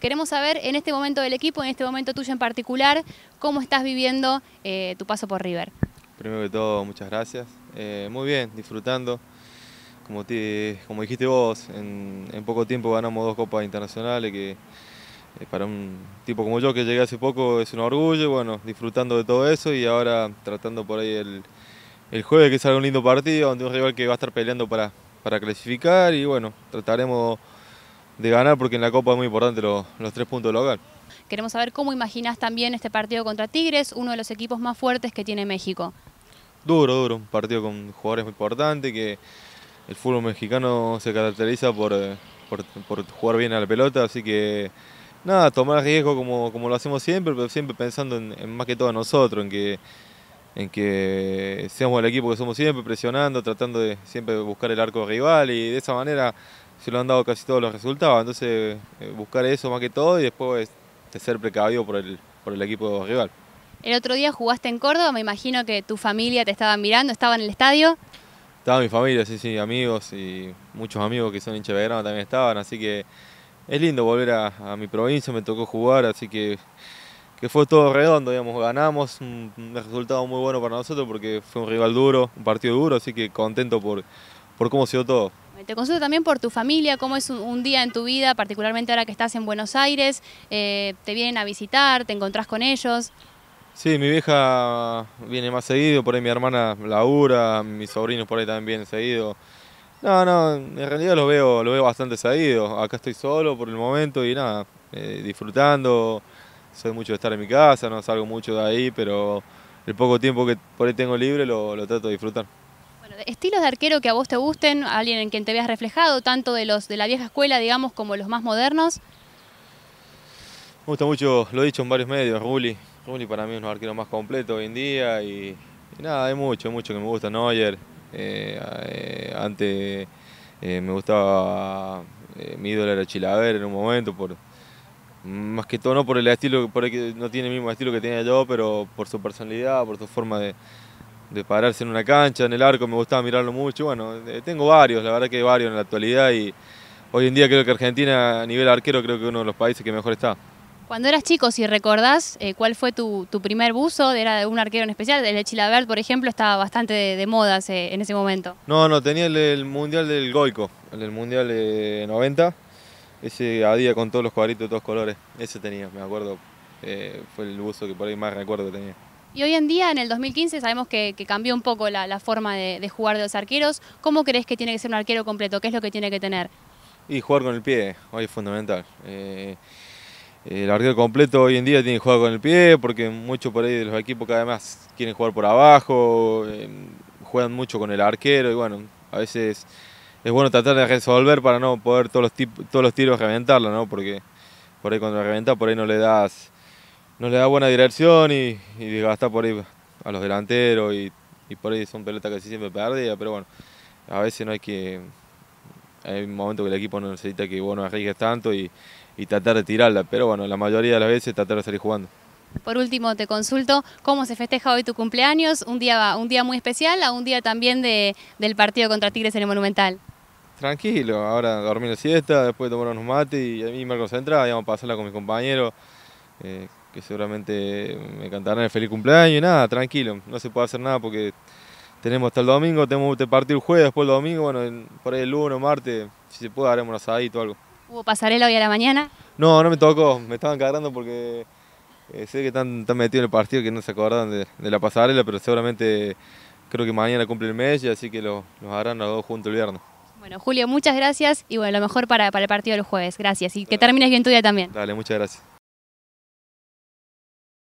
Queremos saber en este momento del equipo, en este momento tuyo en particular, cómo estás viviendo eh, tu paso por River. Primero que todo, muchas gracias. Eh, muy bien, disfrutando. Como, dijiste vos, en, poco tiempo ganamos dos copas internacionales que eh, para un tipo como yo que llegué hace poco es un orgullo. Bueno, disfrutando de todo eso y ahora tratando por ahí el, jueves que salga un lindo partido, donde un rival que va a estar peleando para, para clasificar y bueno, trataremos de ganar porque en la Copa es muy importante los, tres puntos de local. Queremos saber cómo imaginas también este partido contra Tigres, uno de los equipos más fuertes que tiene México. Duro, duro, un partido con jugadores muy importantes, que el fútbol mexicano se caracteriza por, eh, por, jugar bien a la pelota, así que nada, tomar riesgo como, como lo hacemos siempre, pero siempre pensando en, más que todo nosotros, en que, en que seamos el equipo que somos siempre, presionando, tratando de siempre buscar el arco rival y de esa manera se lo han dado casi todos los resultados. Entonces, eh, buscar eso más que todo y después de ser precavido por el, por el equipo rival. El otro día jugaste en Córdoba, me imagino que tu familia te estaba mirando, estaba en el estadio. Estaba mi familia, sí, sí, amigos y muchos amigos que son hinchas de grano también estaban, así que es lindo volver a, mi provincia, me tocó jugar, así que, fue todo redondo, digamos, ganamos, un, resultado muy bueno para nosotros porque fue un rival duro, un partido duro, así que contento por, por cómo se dio todo. Eh, te consulto también por tu familia, cómo es un, día en tu vida, particularmente ahora que estás en Buenos Aires, eh, te vienen a visitar, te encontrás con ellos. Sí, mi vieja viene más seguido, por ahí mi hermana Laura, mis sobrinos por ahí también vienen seguido. No, no, en realidad los veo, lo veo bastante seguido. Acá estoy solo por el momento y nada, eh, disfrutando. Soy mucho de estar en mi casa, no salgo mucho de ahí, pero el poco tiempo que por ahí tengo libre lo trato de disfrutar estilos de arquero que a vos te gusten, alguien en quien te veas reflejado, tanto de los de la vieja escuela, digamos, como los más modernos. Me gusta mucho, lo he dicho en varios medios, Ruli. Ruli para mí es un arquero más completo hoy en día y, nada, hay mucho, mucho que me gusta. Neuer, eh, eh antes eh, me gustaba, eh, mi ídolo era Chilaver en un momento, por, más que todo no por el estilo, por no tiene el mismo estilo que tenía yo, pero por su personalidad, por su forma de, de pararse en una cancha, en el arco, me gustaba mirarlo mucho. Bueno, eh, tengo varios, la verdad que hay varios en la actualidad y hoy en día creo que Argentina a nivel arquero creo que es uno de los países que mejor está. Cuando eras chico, si recordás, eh, ¿cuál fue tu, primer buzo? ¿Era de un arquero en especial? El de Chilabert, por ejemplo, estaba bastante de, moda en ese momento. No, no, tenía el, Mundial del Goico, el Mundial de 90, ese a día con todos los cuadritos de todos colores. Ese tenía, me acuerdo. Eh, fue el buzo que por ahí más recuerdo que tenía. Y hoy en día, en el 2015, sabemos que, cambió un poco la, forma de, jugar de los arqueros. ¿Cómo crees que tiene que ser un arquero completo? ¿Qué es lo que tiene que tener? Y jugar con el pie, hoy es fundamental. Eh, el arquero completo hoy en día tiene que jugar con el pie, porque muchos por ahí de los equipos que además quieren jugar por abajo, eh, juegan mucho con el arquero y bueno, a veces es bueno tratar de resolver para no poder todos los, todos los tiros reventarlo, ¿no? Porque por ahí cuando lo reventas, por ahí no le das no le da buena dirección y, y ah, por ahí a los delanteros y, por ahí son pelotas sí siempre pierde pero bueno, a veces no hay que... Hay un momento que el equipo no necesita que vos no arriesgues tanto y, tratar de tirarla, pero bueno, la mayoría de las veces tratar de salir jugando. Por último, te consulto cómo se festeja hoy tu cumpleaños, un día, un día muy especial, a un día también del partido contra Tigres en el Monumental. Tranquilo, ahora dormir la siesta, después tomar unos mates y a mí me concentra, a pasarla con mis compañeros, eh, seguramente me encantarán el feliz cumpleaños y nada, tranquilo, no se puede hacer nada porque tenemos hasta el domingo, tenemos que partido el jueves, después el domingo, bueno, por ahí el lunes, o martes, si se puede, haremos un asadito o algo. ¿Hubo pasarela hoy a la mañana? No, no me tocó, me estaban cagando porque eh, sé que están, metidos en el partido que no se acordan de, la pasarela, pero seguramente creo que mañana cumple el mes y así que los nos harán los dos juntos el viernes. Bueno, Julio, muchas gracias y bueno, lo mejor para, para el partido del jueves. Gracias y que termines bien tu día también. Dale, muchas gracias.